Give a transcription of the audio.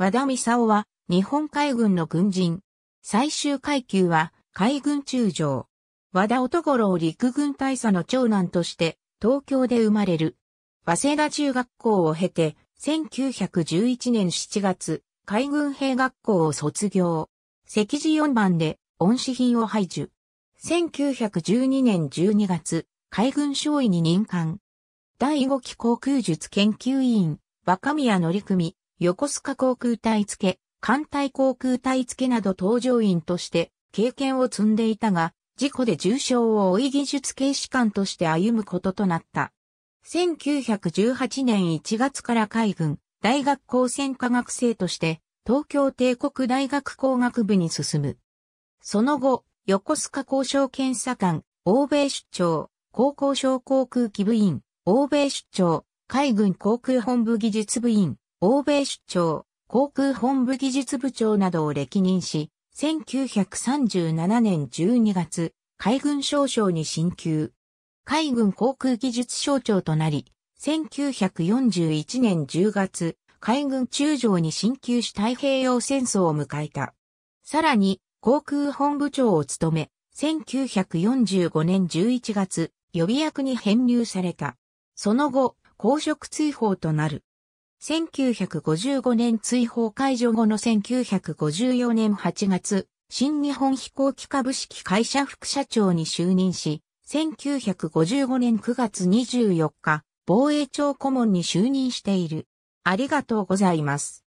和田美夫は日本海軍の軍人。最終階級は海軍中将。和田乙五郎陸軍大佐の長男として東京で生まれる。早稲田中学校を経て1911年7月海軍兵学校を卒業。赤字4番で恩賜品を排除。1912年12月海軍少尉に任官。第5期航空術研究委員若宮則組横須賀航空隊付、艦隊航空隊付など搭乗員として経験を積んでいたが、事故で重傷を負い技術警視官として歩むこととなった。1918年1月から海軍大学高専科学生として東京帝国大学工学部に進む。その後、横須賀交渉検査官、欧米出張、高校省航空機部員、欧米出張、海軍航空本部技術部員、欧米出張、航空本部技術部長などを歴任し、1937年12月、海軍少将に進級。海軍航空技術省長となり、1941年10月、海軍中将に進級し太平洋戦争を迎えた。さらに、航空本部長を務め、1945年11月、予備役に編入された。その後、公職追放となる。1955年追放解除後の1954年8月、新日本飛行機株式会社副社長に就任し、1955年9月24日、防衛庁顧問に就任している。ありがとうございます。